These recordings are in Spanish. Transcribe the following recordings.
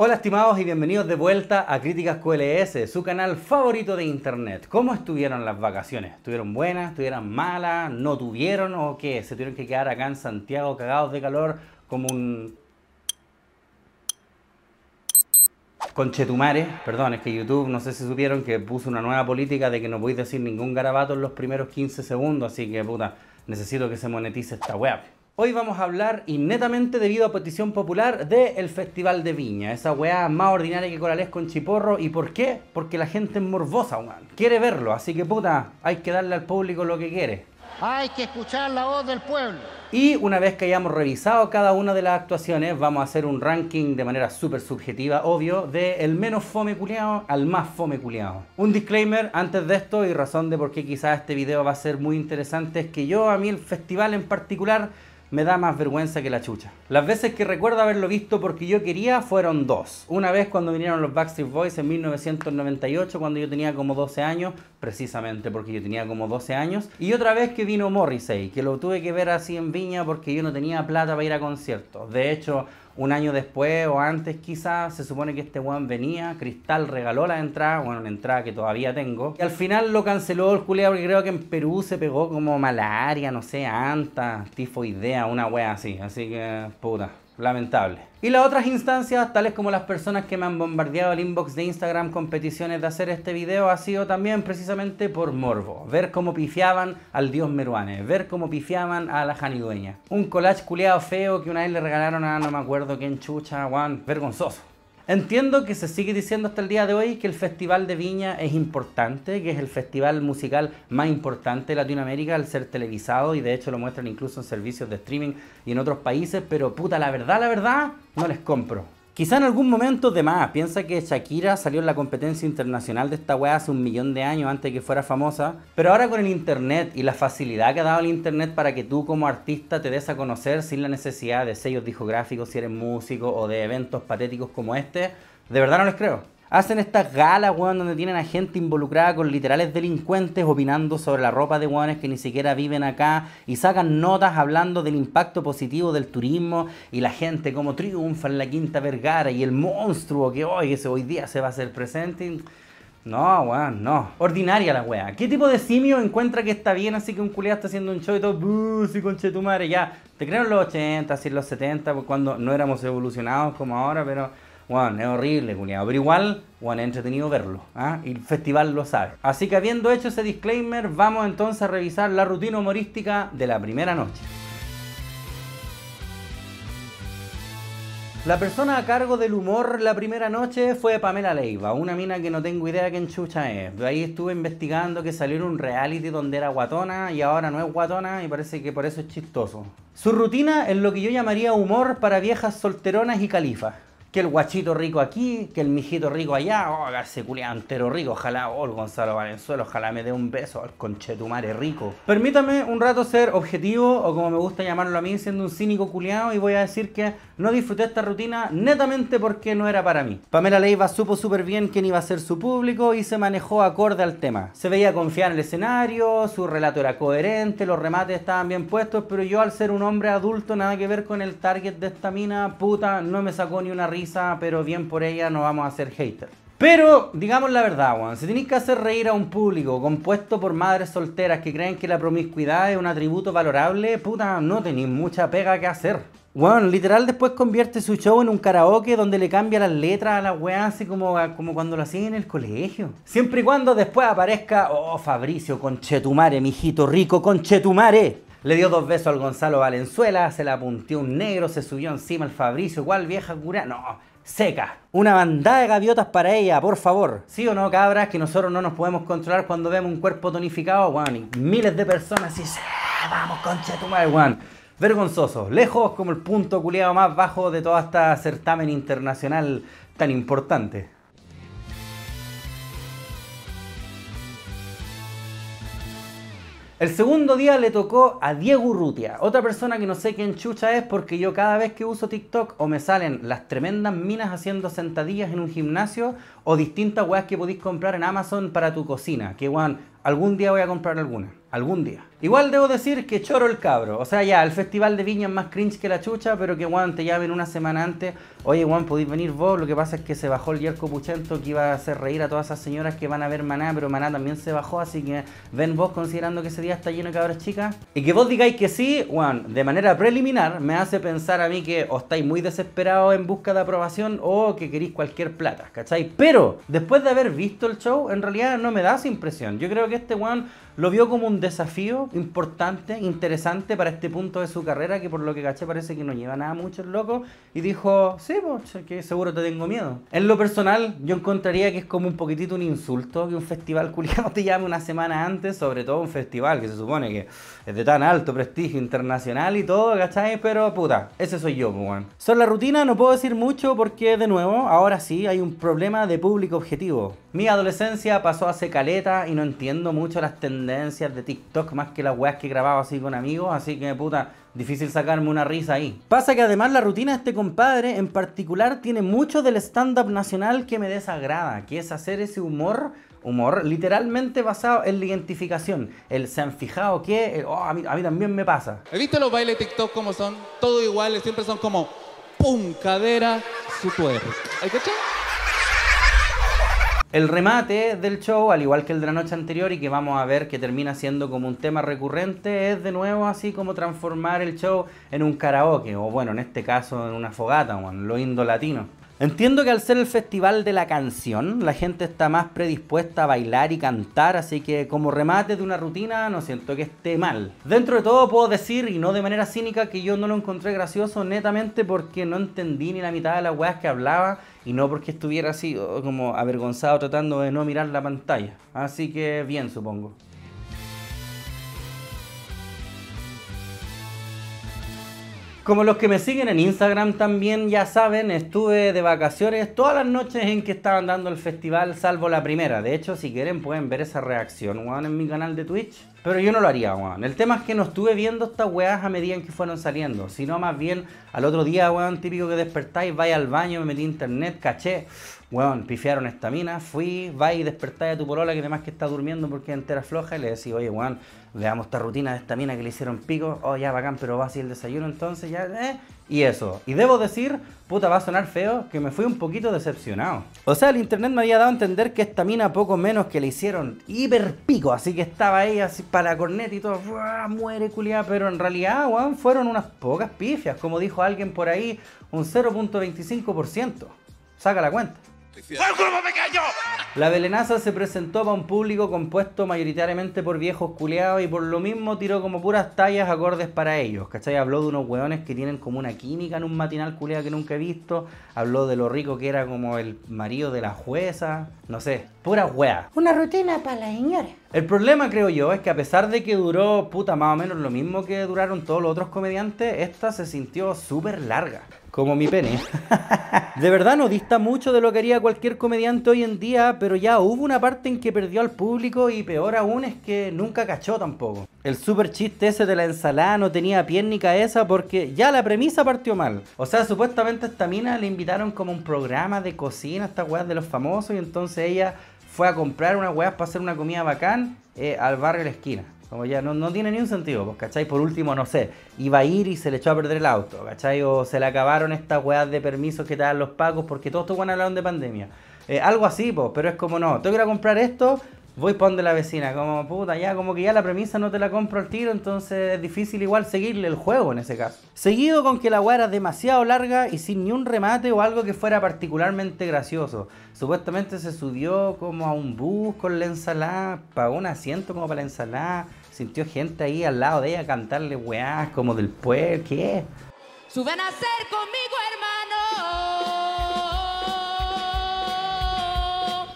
Hola estimados y bienvenidos de vuelta a Críticas QLS, su canal favorito de internet. ¿Cómo estuvieron las vacaciones? ¿Estuvieron buenas? ¿Estuvieron malas? ¿No tuvieron o qué? ¿Se tuvieron que quedar acá en Santiago cagados de calor como un Conchetumare, perdón, es que YouTube, no sé si supieron que puso una nueva política de que no podéis decir ningún garabato en los primeros 15 segundos, así que puta, necesito que se monetice esta web. Hoy vamos a hablar, y netamente debido a petición popular, del El Festival de Viña. Esa weá más ordinaria que corales con Chiporro. ¿Y por qué? Porque la gente es morbosa, weón. Quiere verlo, así que puta, hay que darle al público lo que quiere. Hay que escuchar la voz del pueblo. Y una vez que hayamos revisado cada una de las actuaciones, vamos a hacer un ranking de manera súper subjetiva, obvio, de el menos fome al más fome Un disclaimer antes de esto y razón de por qué quizás este video va a ser muy interesante es que yo a mí el festival en particular me da más vergüenza que la chucha. Las veces que recuerdo haberlo visto porque yo quería fueron dos. Una vez cuando vinieron los Backstreet Boys en 1998, cuando yo tenía como 12 años, precisamente porque yo tenía como 12 años. Y otra vez que vino Morrissey, que lo tuve que ver así en Viña porque yo no tenía plata para ir a conciertos. De hecho, un año después o antes quizás, se supone que este weón venía, Cristal regaló la entrada, bueno, la entrada que todavía tengo, y al final lo canceló el culiado porque creo que en Perú se pegó como malaria, no sé, anta, tifoidea, una wea así, así que puta lamentable. Y las otras instancias, tales como las personas que me han bombardeado el inbox de Instagram con peticiones de hacer este video, ha sido también precisamente por morbo. Ver cómo pifiaban al dios Meruane, ver cómo pifiaban a la janidueña. Un collage culeado feo que una vez le regalaron a no me acuerdo quién chucha, Juan, vergonzoso. Entiendo que se sigue diciendo hasta el día de hoy que el Festival de Viña es importante, que es el festival musical más importante de Latinoamérica al ser televisado y de hecho lo muestran incluso en servicios de streaming y en otros países, pero puta, la verdad, la verdad, no les compro. Quizá en algún momento de más. Piensa que Shakira salió en la competencia internacional de esta weá hace un millón de años antes de que fuera famosa. Pero ahora con el internet y la facilidad que ha dado el internet para que tú como artista te des a conocer sin la necesidad de sellos discográficos si eres músico o de eventos patéticos como este, de verdad no les creo. Hacen estas galas, weón, donde tienen a gente involucrada con literales delincuentes opinando sobre la ropa de weones que ni siquiera viven acá y sacan notas hablando del impacto positivo del turismo y la gente como triunfa en la Quinta Vergara y el monstruo que hoy, ese hoy día se va a hacer presente. No, weón, no. Ordinaria la wea. ¿Qué tipo de simio encuentra que está bien así que un culiado está haciendo un show y todo, sí, conche tu madre, ya. Te creo en los 80, así los 70, cuando no éramos evolucionados como ahora, pero bueno, es horrible, culiado. Pero igual, bueno, es entretenido verlo. ¿ah? Y el festival lo sabe. Así que habiendo hecho ese disclaimer, vamos entonces a revisar la rutina humorística de la primera noche. La persona a cargo del humor la primera noche fue Pamela Leiva, una mina que no tengo idea quién chucha es. De ahí estuve investigando que salió en un reality donde era guatona y ahora no es guatona y parece que por eso es chistoso. Su rutina es lo que yo llamaría humor para viejas solteronas y califas que el guachito rico aquí, que el mijito rico allá, oh, ese entero rico, ojalá, oh, el Gonzalo Valenzuela, ojalá me dé un beso, al conchetumare rico. Permítame un rato ser objetivo, o como me gusta llamarlo a mí, siendo un cínico culiado, y voy a decir que no disfruté esta rutina netamente porque no era para mí. Pamela Leiva supo súper bien quién iba a ser su público y se manejó acorde al tema. Se veía confiada en el escenario, su relato era coherente, los remates estaban bien puestos, pero yo al ser un hombre adulto, nada que ver con el target de esta mina, puta, no me sacó ni una risa pero bien por ella, no vamos a ser haters. Pero, digamos la verdad, Juan, si tenéis que hacer reír a un público compuesto por madres solteras que creen que la promiscuidad es un atributo valorable, puta, no tenéis mucha pega que hacer. Juan, literal después convierte su show en un karaoke donde le cambia las letras a la weá, así como, como cuando lo hacía en el colegio. Siempre y cuando después aparezca, oh Fabricio, conchetumare, mijito rico, conchetumare. Le dio dos besos al Gonzalo Valenzuela, se la apuntó un negro, se subió encima al Fabricio, igual vieja cura. No, seca. Una bandada de gaviotas para ella, por favor. ¿Sí o no, cabras? Que nosotros no nos podemos controlar cuando vemos un cuerpo tonificado, weón. Y miles de personas y se... Vamos, concha de tu madre, Vergonzoso. Lejos como el punto culiado más bajo de todo este certamen internacional tan importante. El segundo día le tocó a Diego Urrutia, otra persona que no sé quién chucha es porque yo cada vez que uso TikTok o me salen las tremendas minas haciendo sentadillas en un gimnasio o distintas weas que podéis comprar en Amazon para tu cocina, que weón, algún día voy a comprar alguna. Algún día. Igual debo decir que choro el cabro. O sea, ya, el festival de viñas es más cringe que la chucha, pero que, Juan te llamen una semana antes. Oye, Juan, podéis venir vos. Lo que pasa es que se bajó el Yerko Puchento que iba a hacer reír a todas esas señoras que van a ver Maná, pero Maná también se bajó. Así que ven vos considerando que ese día está lleno de cabras chicas. Y que vos digáis que sí, Juan. de manera preliminar, me hace pensar a mí que os estáis muy desesperados en busca de aprobación o que queréis cualquier plata, ¿cachai? Pero después de haber visto el show, en realidad no me da esa impresión. Yo creo que este Juan lo vio como un desafío importante, interesante para este punto de su carrera, que por lo que caché parece que no lleva nada mucho el loco, y dijo, sí, pues, que seguro te tengo miedo. En lo personal, yo encontraría que es como un poquitito un insulto que un festival culiado te llame una semana antes, sobre todo un festival que se supone que es de tan alto prestigio internacional y todo, ¿cachai? Pero puta, ese soy yo, pues, weón. Sobre la rutina no puedo decir mucho porque, de nuevo, ahora sí hay un problema de público objetivo. Mi adolescencia pasó hace caleta y no entiendo mucho las tendencias tendencias de TikTok más que las weas que grababa así con amigos, así que puta, difícil sacarme una risa ahí. Pasa que además la rutina de este compadre en particular tiene mucho del stand-up nacional que me desagrada, que es hacer ese humor humor literalmente basado en la identificación. El se han fijado que oh, a, mí, también me pasa. He visto los bailes de TikTok como son? Todo iguales, siempre son como pum, cadera, su cuerpo. ¿Hay el remate del show, al igual que el de la noche anterior y que vamos a ver que termina siendo como un tema recurrente, es de nuevo así como transformar el show en un karaoke, o bueno, en este caso en una fogata, o en lo indo latino. Entiendo que al ser el festival de la canción, la gente está más predispuesta a bailar y cantar, así que como remate de una rutina no siento que esté mal. Dentro de todo puedo decir, y no de manera cínica, que yo no lo encontré gracioso netamente porque no entendí ni la mitad de las weas que hablaba y no porque estuviera así oh, como avergonzado tratando de no mirar la pantalla. Así que bien, supongo. Como los que me siguen en Instagram también ya saben, estuve de vacaciones todas las noches en que estaban dando el festival, salvo la primera. De hecho, si quieren pueden ver esa reacción, weón, en mi canal de Twitch. Pero yo no lo haría, weón. El tema es que no estuve viendo estas weas a medida en que fueron saliendo, sino más bien al otro día, weón, típico que despertáis, vais al baño, me metí internet, caché weón, pifiaron esta mina, fui, va y despertáis a tu polola que además que está durmiendo porque es entera floja y le decís, oye, weón, veamos esta rutina de esta mina que le hicieron pico, oh, ya, bacán, pero va así el desayuno entonces, ya, eh, y eso. Y debo decir, puta, va a sonar feo, que me fui un poquito decepcionado. O sea, el internet me había dado a entender que esta mina poco menos que le hicieron hiper pico, así que estaba ahí así para la corneta y todo, muere culiada, pero en realidad, weón, fueron unas pocas pifias, como dijo alguien por ahí, un 0.25%. Saca la cuenta. ¡Fue un pequeño! La belenaza se presentó para un público compuesto mayoritariamente por viejos culeados y por lo mismo tiró como puras tallas acordes para ellos. ¿Cachai? Habló de unos hueones que tienen como una química en un matinal culeado que nunca he visto. Habló de lo rico que era como el marido de la jueza. No sé, pura hueá. Una rutina para la señora. El problema, creo yo, es que a pesar de que duró puta más o menos lo mismo que duraron todos los otros comediantes, esta se sintió súper larga como mi pene. de verdad no dista mucho de lo que haría cualquier comediante hoy en día, pero ya hubo una parte en que perdió al público y peor aún es que nunca cachó tampoco. El super chiste ese de la ensalada no tenía pie ni cabeza porque ya la premisa partió mal. O sea, supuestamente a esta mina le invitaron como un programa de cocina, a estas huevas de los famosos, y entonces ella fue a comprar unas huevas para hacer una comida bacán eh, al barrio de la esquina. Como ya no, no tiene ni un sentido, pues, ¿cachai? Por último, no sé, iba a ir y se le echó a perder el auto, ¿cachai? O se le acabaron estas weas de permisos que te dan los pagos porque todos estos a hablaron de pandemia. Eh, algo así, pues, pero es como no, tengo que ir a comprar esto, voy pon de la vecina, como puta, ya como que ya la premisa no te la compro al tiro, entonces es difícil igual seguirle el juego en ese caso. Seguido con que la weá era demasiado larga y sin ni un remate o algo que fuera particularmente gracioso. Supuestamente se subió como a un bus con la ensalada, pagó un asiento como para la ensalada, sintió gente ahí al lado de ella cantarle weá como del pueblo, ¿qué? Suben a ser conmigo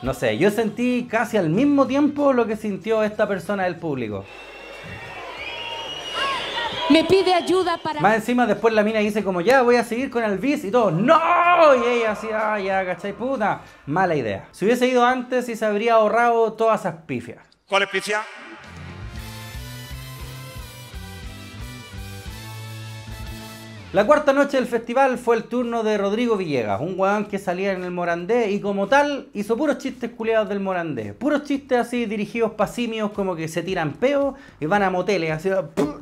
No sé, yo sentí casi al mismo tiempo lo que sintió esta persona del público. Me pide ayuda para... Más encima después la mina dice como, ya, voy a seguir con el bis y todo. ¡No! Y ella así, ah, ya, ¿cachai? Puta. Mala idea. Si hubiese ido antes y se habría ahorrado todas esas pifias. ¿Cuál es La cuarta noche del festival fue el turno de Rodrigo Villegas, un weón que salía en el Morandé y como tal hizo puros chistes culiados del Morandé. Puros chistes así dirigidos pasimios simios como que se tiran peos y van a moteles así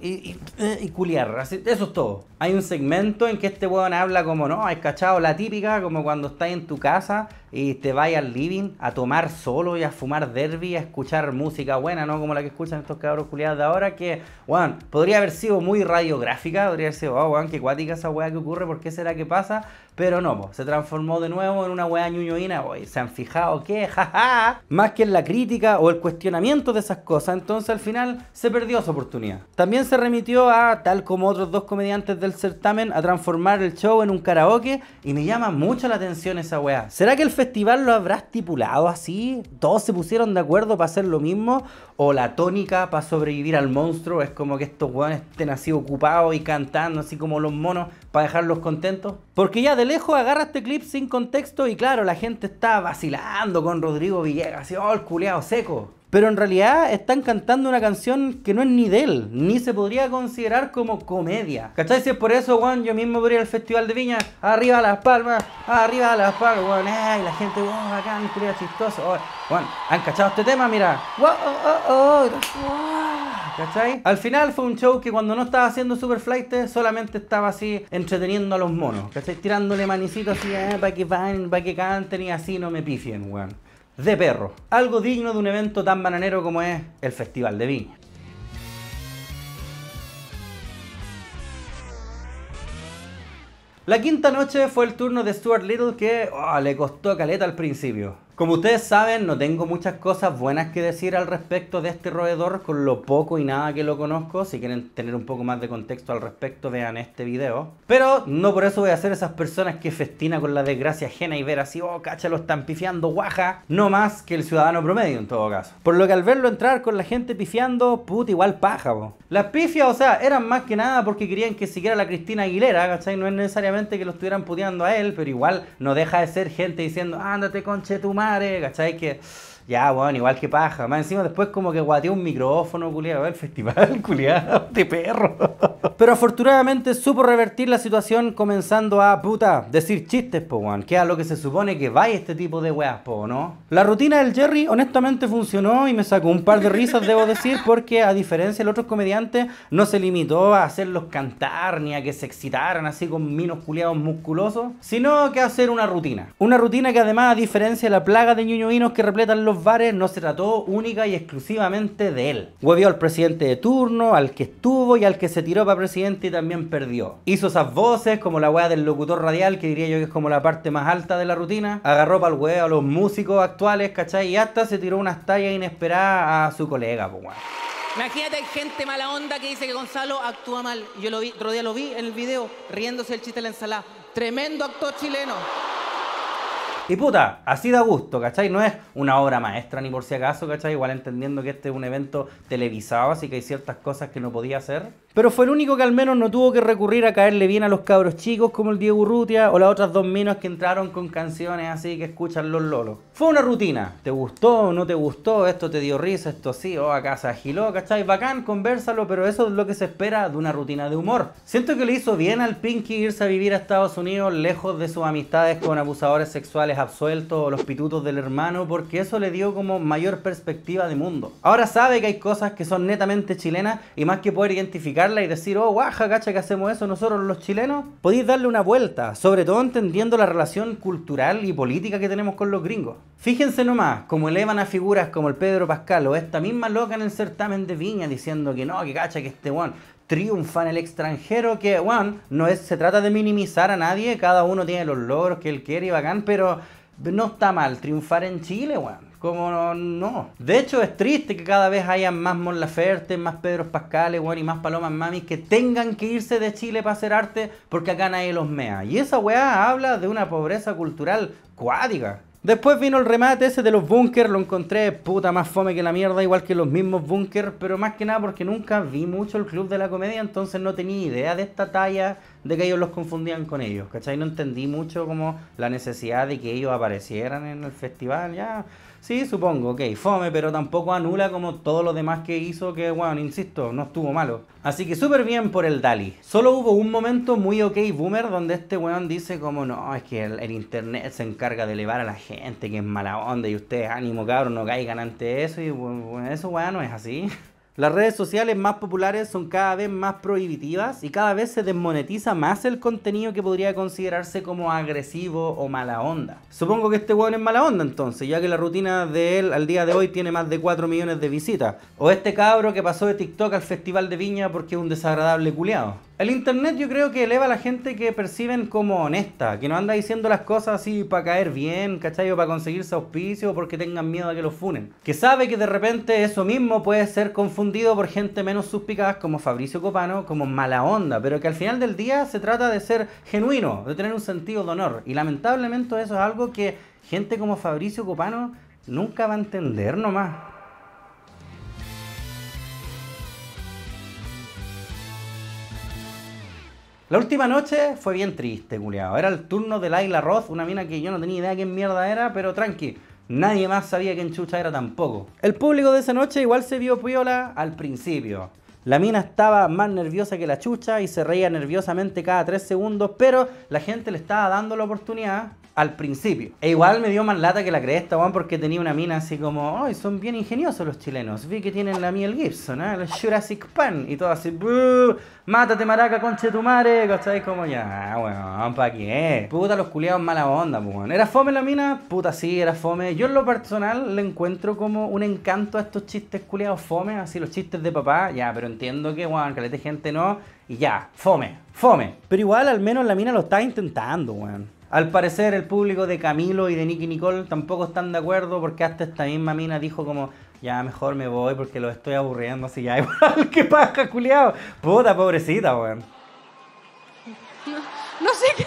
y, y, eh, culiar. eso es todo. Hay un segmento en que este weón habla como, no, has cachado la típica, como cuando está en tu casa y te vayas al living a tomar solo y a fumar derby, a escuchar música buena, ¿no? Como la que escuchan estos cabros culiados de ahora, que, weón, podría haber sido muy radiográfica, podría haber sido, oh, weón, qué cuática esa weá que ocurre, ¿por qué será que pasa? Pero no, se transformó de nuevo en una weá ñuñoína, wey. se han fijado que, jaja, más que en la crítica o el cuestionamiento de esas cosas, entonces al final se perdió su oportunidad. También se remitió a, tal como otros dos comediantes del certamen, a transformar el show en un karaoke y me llama mucho la atención esa weá. ¿Será que el festival lo habrá estipulado así? ¿Todos se pusieron de acuerdo para hacer lo mismo? ¿O la tónica para sobrevivir al monstruo es como que estos weones estén así ocupados y cantando así como los monos para dejarlos contentos? Porque ya de lejos agarra este clip sin contexto y claro, la gente está vacilando con Rodrigo Villegas, y oh, el culeado seco pero en realidad están cantando una canción que no es ni de él, ni se podría considerar como comedia. ¿Cachai? Si es por eso, Juan, yo mismo podría ir al Festival de Viña, arriba las palmas, arriba las palmas, Juan, ay, la gente, ¡oh, acá, mi chistoso, Juan, ¿han cachado este tema? Mira, oh oh, oh, oh, ¿Cachai? Al final fue un show que cuando no estaba haciendo super solamente estaba así entreteniendo a los monos, ¿cachai? Tirándole manicitos así, eh, para que vayan, para que canten y así no me pifien, weón de perro, algo digno de un evento tan bananero como es el Festival de Viña. La quinta noche fue el turno de Stuart Little que oh, le costó caleta al principio. Como ustedes saben, no tengo muchas cosas buenas que decir al respecto de este roedor, con lo poco y nada que lo conozco. Si quieren tener un poco más de contexto al respecto, vean este video. Pero no por eso voy a ser esas personas que festina con la desgracia ajena y ver así, oh, cacha, lo están pifiando, guaja. No más que el ciudadano promedio en todo caso. Por lo que al verlo entrar con la gente pifiando, puta, igual paja, Las pifias, o sea, eran más que nada porque querían que siquiera la Cristina Aguilera, ¿cachai? No es necesariamente que lo estuvieran puteando a él, pero igual no deja de ser gente diciendo, ándate, conche tu madre madre, ¿cachai? Que Ya, bueno, igual que paja. Más encima después como que guateó un micrófono, culiado, el festival, culiado, de perro. Pero afortunadamente supo revertir la situación comenzando a, puta, decir chistes, po, weón. Que es a lo que se supone que va este tipo de weas, po, ¿no? La rutina del Jerry honestamente funcionó y me sacó un par de risas, debo decir, porque a diferencia del otro comediante, no se limitó a hacerlos cantar ni a que se excitaran así con minos culiados musculosos, sino que a hacer una rutina. Una rutina que además, a diferencia de la plaga de ñuñoinos que repletan los bares no se trató única y exclusivamente de él. Huevió al presidente de turno, al que estuvo y al que se tiró para presidente y también perdió. Hizo esas voces como la wea del locutor radial, que diría yo que es como la parte más alta de la rutina. Agarró para el hueá a los músicos actuales, ¿cachai? Y hasta se tiró unas tallas inesperadas a su colega, pues Imagínate, hay gente mala onda que dice que Gonzalo actúa mal. Yo lo vi, otro día lo vi en el video, riéndose el chiste de la ensalada. Tremendo actor chileno. Y puta, así da gusto, ¿cachai? No es una obra maestra ni por si acaso, ¿cachai? Igual entendiendo que este es un evento televisado, así que hay ciertas cosas que no podía hacer. Pero fue el único que al menos no tuvo que recurrir a caerle bien a los cabros chicos como el Diego Urrutia o las otras dos minas que entraron con canciones así que escuchan los lolos. Fue una rutina. ¿Te gustó no te gustó? Esto te dio risa, esto sí, o oh, acá se agiló, ¿cachai? Bacán, conversalo, pero eso es lo que se espera de una rutina de humor. Siento que le hizo bien al Pinky irse a vivir a Estados Unidos lejos de sus amistades con abusadores sexuales absueltos o los pitutos del hermano porque eso le dio como mayor perspectiva de mundo. Ahora sabe que hay cosas que son netamente chilenas y más que poder identificar y decir, oh, guaja, cacha que hacemos eso nosotros los chilenos, podéis darle una vuelta, sobre todo entendiendo la relación cultural y política que tenemos con los gringos. Fíjense nomás cómo elevan a figuras como el Pedro Pascal o esta misma loca en el certamen de Viña diciendo que no, que cacha que este one triunfa en el extranjero, que, one no es, se trata de minimizar a nadie, cada uno tiene los logros que él quiere y bacán, pero no está mal triunfar en Chile, weón. Como no. De hecho, es triste que cada vez haya más Mon Laferte, más Pedro Pascal y más Palomas Mami que tengan que irse de Chile para hacer arte porque acá nadie los mea. Y esa weá habla de una pobreza cultural cuádiga. Después vino el remate ese de los bunkers, lo encontré puta más fome que la mierda, igual que los mismos bunkers, pero más que nada porque nunca vi mucho el club de la comedia, entonces no tenía idea de esta talla de que ellos los confundían con ellos, ¿cachai? No entendí mucho como la necesidad de que ellos aparecieran en el festival, ya. Sí, supongo, ok, fome, pero tampoco anula como todo lo demás que hizo, que, bueno, insisto, no estuvo malo. Así que súper bien por el Dali. Solo hubo un momento muy ok boomer donde este weón dice como, no, es que el, internet se encarga de elevar a la gente, que es mala onda, y ustedes ánimo, cabrón, no caigan ante eso, y eso, weón, no es así. Las redes sociales más populares son cada vez más prohibitivas y cada vez se desmonetiza más el contenido que podría considerarse como agresivo o mala onda. Supongo que este weón es mala onda entonces, ya que la rutina de él al día de hoy tiene más de 4 millones de visitas. O este cabro que pasó de TikTok al Festival de Viña porque es un desagradable culeado. El Internet yo creo que eleva a la gente que perciben como honesta, que no anda diciendo las cosas así para caer bien, ¿cachai? para conseguirse auspicio o porque tengan miedo a que los funen. Que sabe que de repente eso mismo puede ser confundido por gente menos suspicaz como Fabricio Copano, como mala onda, pero que al final del día se trata de ser genuino, de tener un sentido de honor. Y lamentablemente eso es algo que gente como Fabricio Copano nunca va a entender nomás. La última noche fue bien triste, culiado. Era el turno de Laila Roth, una mina que yo no tenía idea de quién mierda era, pero tranqui. Nadie más sabía quién chucha era tampoco. El público de esa noche igual se vio piola al principio. La mina estaba más nerviosa que la chucha y se reía nerviosamente cada tres segundos, pero la gente le estaba dando la oportunidad al principio. E igual me dio más lata que la cresta, weón, porque tenía una mina así como, ay, son bien ingeniosos los chilenos. Vi que tienen la miel Gibson, ¿eh? la Jurassic Pan. Y todo así, ¡Buuu! mátate maraca, conche tu madre, ¿cachai? Como ya, weón, ¿para qué? Puta, los culiados mala onda, pues, weón. ¿Era fome la mina? Puta, sí, era fome. Yo en lo personal le encuentro como un encanto a estos chistes culiados fome, así los chistes de papá, ya, pero entiendo que, weón, caleta gente no, y ya, fome, fome. Pero igual al menos la mina lo está intentando, weón. Al parecer el público de Camilo y de Nicky Nicole tampoco están de acuerdo porque hasta esta misma mina dijo como, ya mejor me voy porque lo estoy aburriendo, así ya igual, que paja, culiado. Puta, pobrecita, weón. No, sé qué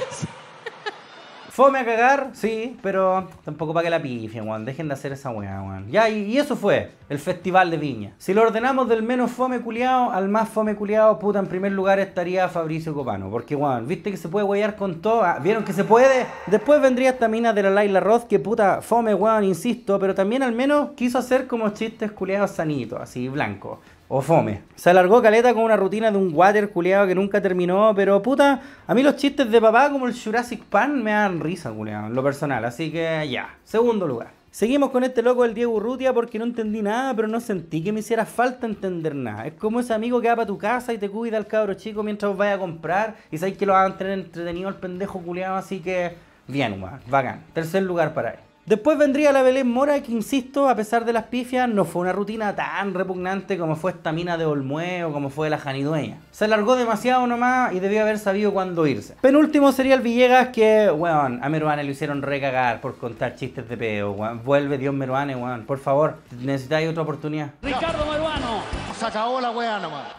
Fome a cagar, sí, pero tampoco para que la pifien, weón. Dejen de hacer esa weá, weón. Ya, y, eso fue el Festival de Viña. Si lo ordenamos del menos fome culiado al más fome culiado, puta, en primer lugar estaría Fabricio Copano. Porque, weón, viste que se puede weyar con todo. Ah, ¿Vieron que se puede? Después vendría esta mina de la Laila Roth, que puta, fome, weón, insisto. Pero también al menos quiso hacer como chistes culiados sanitos, así, blanco o fome. Se alargó caleta con una rutina de un water culeado que nunca terminó, pero puta, a mí los chistes de papá como el Jurassic Pan me dan risa, culeado, en lo personal, así que ya, segundo lugar. Seguimos con este loco el Diego Urrutia porque no entendí nada, pero no sentí que me hiciera falta entender nada. Es como ese amigo que va para tu casa y te cuida al cabro chico mientras os vaya a comprar y sabéis que lo van a tener entretenido el pendejo culeado, así que bien, va, bacán. Tercer lugar para él. Después vendría la Belén Mora, que insisto, a pesar de las pifias, no fue una rutina tan repugnante como fue esta mina de Olmue o como fue la Janidueña. Se alargó demasiado nomás y debió haber sabido cuándo irse. Penúltimo sería el Villegas, que, weón, a Meruane le hicieron recagar por contar chistes de peo Vuelve, Dios Meruane, weón, por favor, necesitáis otra oportunidad. Ricardo Meruano.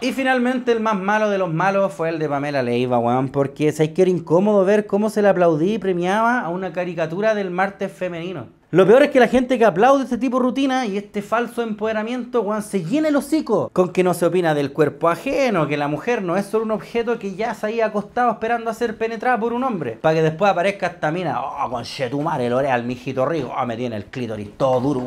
Y finalmente el más malo de los malos fue el de Pamela Leiva, weón, porque sabéis que era incómodo ver cómo se le aplaudía y premiaba a una caricatura del martes femenino. Lo peor es que la gente que aplaude este tipo de rutina y este falso empoderamiento, Juan, se llena el hocico con que no se opina del cuerpo ajeno, que la mujer no es solo un objeto que ya se había acostado esperando a ser penetrada por un hombre, para que después aparezca esta mina, oh, el L'Oreal, mijito rico, oh, me tiene el clítoris todo duro,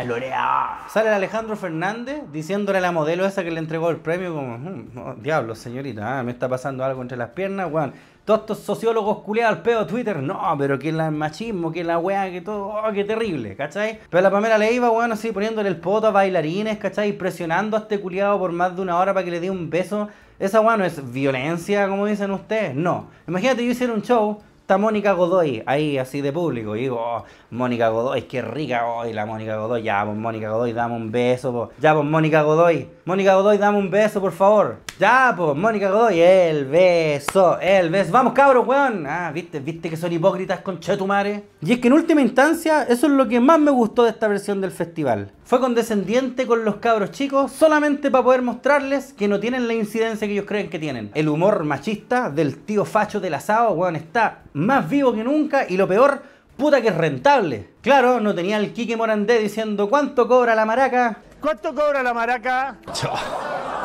el oreal. Sale Alejandro Fernández diciéndole a la modelo esa que le entregó el premio, como, hmm, oh, diablo, señorita, ah, me está pasando algo entre las piernas, weón todos estos sociólogos culeados al pedo de Twitter, no, pero que el machismo, que la weá, que todo, oh, que terrible, ¿cachai? Pero la primera le iba, bueno, así poniéndole el poto a bailarines, ¿cachai? Presionando a este culeado por más de una hora para que le dé un beso. Esa weón es violencia, como dicen ustedes, no. Imagínate, yo hiciera un show está Mónica Godoy ahí así de público. Y digo, oh, Mónica Godoy, qué rica hoy la Mónica Godoy. Ya, pues Mónica Godoy, dame un beso. Ya, pues Mónica Godoy, Mónica Godoy, dame un beso, por favor. Ya, pues, Mónica Godoy, el beso, el beso. Vamos, cabros, weón. Ah, viste, viste que son hipócritas con Chetumare. Y es que en última instancia, eso es lo que más me gustó de esta versión del festival. Fue condescendiente con los cabros chicos, solamente para poder mostrarles que no tienen la incidencia que ellos creen que tienen. El humor machista del tío facho del asado, weón, está más vivo que nunca y lo peor, puta que es rentable. Claro, no tenía el Quique Morandé diciendo cuánto cobra la maraca, ¿Cuánto cobra la maraca?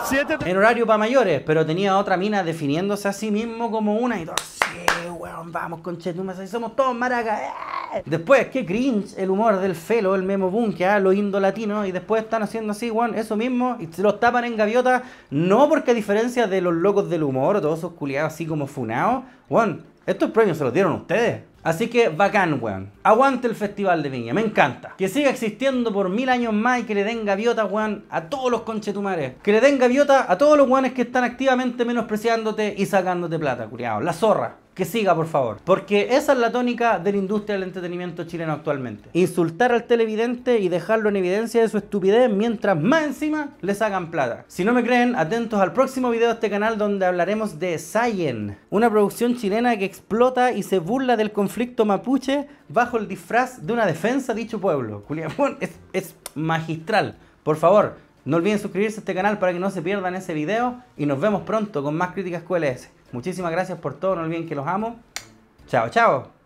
Siete... En horario para mayores, pero tenía otra mina definiéndose a sí mismo como una y dos Sí, weón, vamos, conchetumas, ahí somos todos maracas. Eh. Después, qué cringe el humor del felo, el memo a los indolatinos, y después están haciendo así, weón, eso mismo, y se los tapan en gaviota, no porque a diferencia de los locos del humor, todos esos culiados así como funados, weón, estos premios se los dieron ustedes. Así que bacán, weón. Aguante el Festival de Viña, me encanta. Que siga existiendo por mil años más y que le den gaviota, weón, a todos los conchetumares. Que le den gaviota a todos los weones que están activamente menospreciándote y sacándote plata, curiado. La zorra. Que siga, por favor. Porque esa es la tónica de la industria del entretenimiento chileno actualmente. Insultar al televidente y dejarlo en evidencia de su estupidez mientras más encima les hagan plata. Si no me creen, atentos al próximo video de este canal donde hablaremos de Sayen, una producción chilena que explota y se burla del conflicto mapuche bajo el disfraz de una defensa de dicho pueblo. Julián, es, es magistral. Por favor, no olviden suscribirse a este canal para que no se pierdan ese video y nos vemos pronto con más críticas QLS. Muchísimas gracias por todo. No olviden que los amo. Chao, chao.